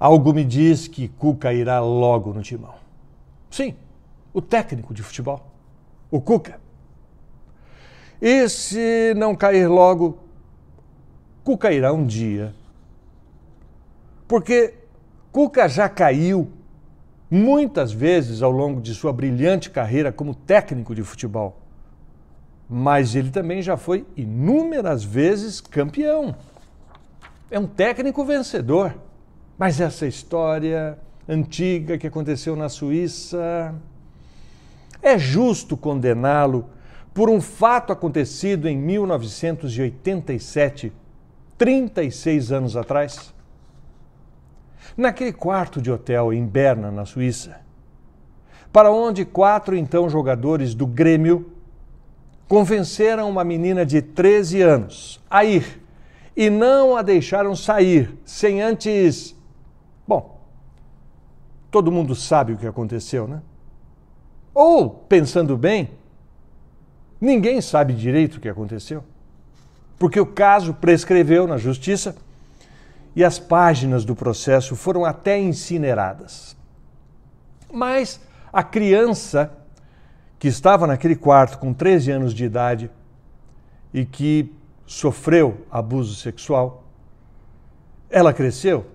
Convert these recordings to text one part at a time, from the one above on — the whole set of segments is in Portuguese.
Algo me diz que Cuca irá logo no timão. Sim, o técnico de futebol, o Cuca. E se não cair logo, Cuca irá um dia. Porque Cuca já caiu muitas vezes ao longo de sua brilhante carreira como técnico de futebol. Mas ele também já foi inúmeras vezes campeão. É um técnico vencedor. Mas essa história antiga que aconteceu na Suíça, é justo condená-lo por um fato acontecido em 1987, 36 anos atrás? Naquele quarto de hotel em Berna, na Suíça, para onde quatro então jogadores do Grêmio convenceram uma menina de 13 anos a ir e não a deixaram sair sem antes Bom, todo mundo sabe o que aconteceu, né? Ou, pensando bem, ninguém sabe direito o que aconteceu, porque o caso prescreveu na justiça e as páginas do processo foram até incineradas. Mas a criança que estava naquele quarto com 13 anos de idade e que sofreu abuso sexual, ela cresceu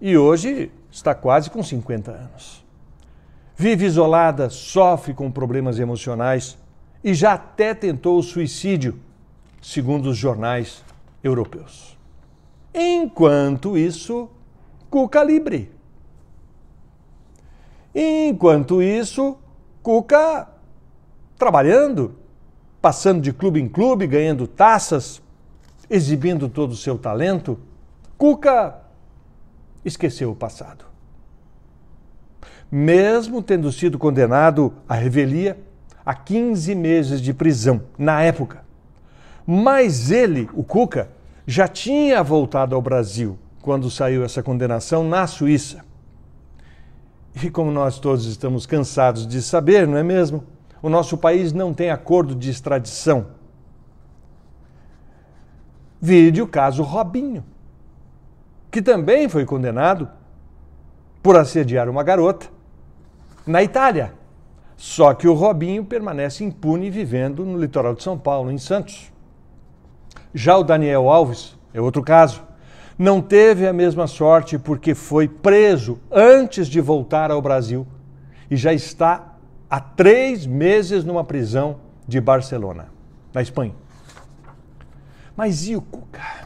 e hoje está quase com 50 anos. Vive isolada, sofre com problemas emocionais e já até tentou o suicídio, segundo os jornais europeus. Enquanto isso, Cuca Libre. Enquanto isso, Cuca trabalhando, passando de clube em clube, ganhando taças, exibindo todo o seu talento. Cuca esqueceu o passado. Mesmo tendo sido condenado à revelia a 15 meses de prisão na época. Mas ele, o Cuca, já tinha voltado ao Brasil quando saiu essa condenação na Suíça. E como nós todos estamos cansados de saber, não é mesmo? O nosso país não tem acordo de extradição. Vídeo o caso Robinho que também foi condenado por assediar uma garota na Itália. Só que o Robinho permanece impune vivendo no litoral de São Paulo, em Santos. Já o Daniel Alves é outro caso. Não teve a mesma sorte porque foi preso antes de voltar ao Brasil e já está há três meses numa prisão de Barcelona, na Espanha. Mas e o Cuca?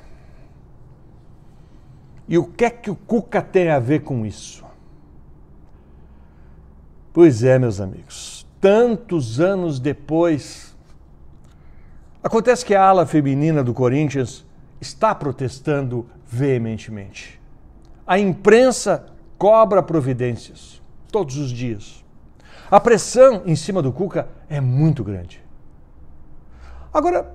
E o que é que o Cuca tem a ver com isso? Pois é, meus amigos, tantos anos depois, acontece que a ala feminina do Corinthians está protestando veementemente. A imprensa cobra providências todos os dias. A pressão em cima do Cuca é muito grande. Agora,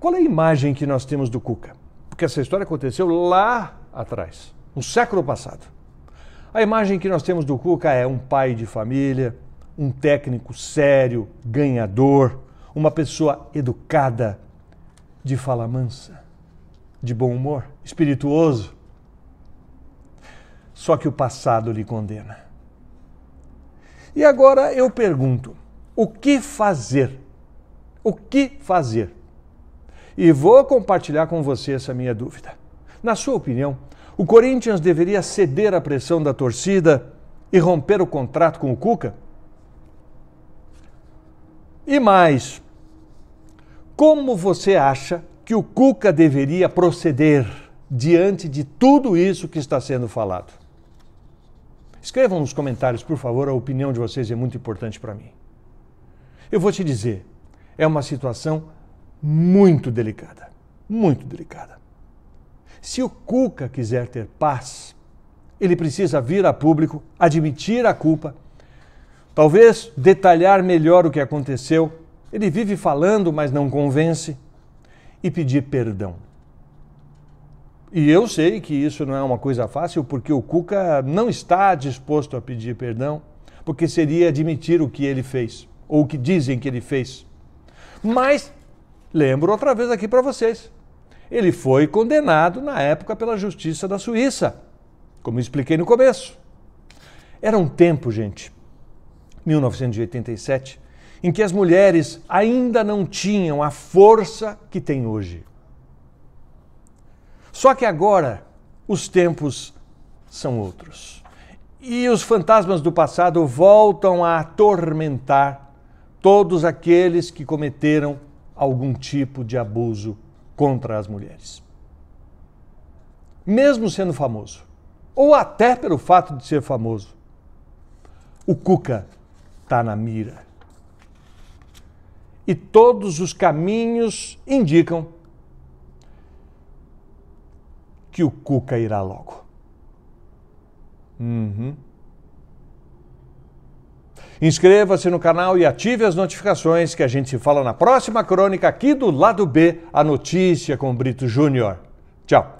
qual é a imagem que nós temos do Cuca? Porque essa história aconteceu lá atrás, no século passado. A imagem que nós temos do Cuca é um pai de família, um técnico sério, ganhador, uma pessoa educada, de fala mansa, de bom humor, espirituoso. Só que o passado lhe condena. E agora eu pergunto: o que fazer? O que fazer? E vou compartilhar com você essa minha dúvida. Na sua opinião, o Corinthians deveria ceder à pressão da torcida e romper o contrato com o Cuca? E mais, como você acha que o Cuca deveria proceder diante de tudo isso que está sendo falado? Escrevam nos comentários, por favor, a opinião de vocês é muito importante para mim. Eu vou te dizer, é uma situação muito delicada, muito delicada. Se o Cuca quiser ter paz, ele precisa vir a público, admitir a culpa, talvez detalhar melhor o que aconteceu. Ele vive falando, mas não convence, e pedir perdão. E eu sei que isso não é uma coisa fácil, porque o Cuca não está disposto a pedir perdão, porque seria admitir o que ele fez, ou o que dizem que ele fez. Mas lembro outra vez aqui para vocês: ele foi condenado na época pela justiça da Suíça, como expliquei no começo. Era um tempo, gente, 1987, em que as mulheres ainda não tinham a força que têm hoje. Só que agora os tempos são outros. E os fantasmas do passado voltam a atormentar todos aqueles que cometeram algum tipo de abuso contra as mulheres. Mesmo sendo famoso, ou até pelo fato de ser famoso, o Cuca está na mira. E todos os caminhos indicam que o Cuca irá logo. Uhum. Inscreva-se no canal e ative as notificações que a gente se fala na próxima crônica aqui do lado B, a notícia com Brito Júnior. Tchau.